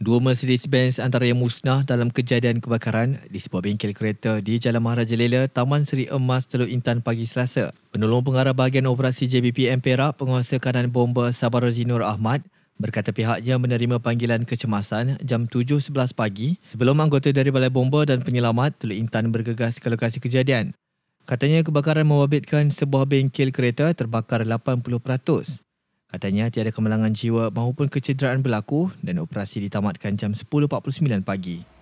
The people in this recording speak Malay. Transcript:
Dua Mercedes-Benz antara yang musnah dalam kejadian kebakaran di sebuah bengkel kereta di Jalan Maharaja Lela, Taman Seri Emas, Teluk Intan pagi Selasa. Penolong pengarah bahagian operasi JBPM Empera, penguasa kanan bomba Sabar Zinur Ahmad, berkata pihaknya menerima panggilan kecemasan jam 7.11 pagi sebelum anggota dari Balai Bomba dan Penyelamat Teluk Intan bergegas ke lokasi kejadian. Katanya kebakaran mewabitkan sebuah bengkel kereta terbakar 80%. Katanya tiada kemalangan jiwa maupun kecederaan berlaku dan operasi ditamatkan jam 10.49 pagi.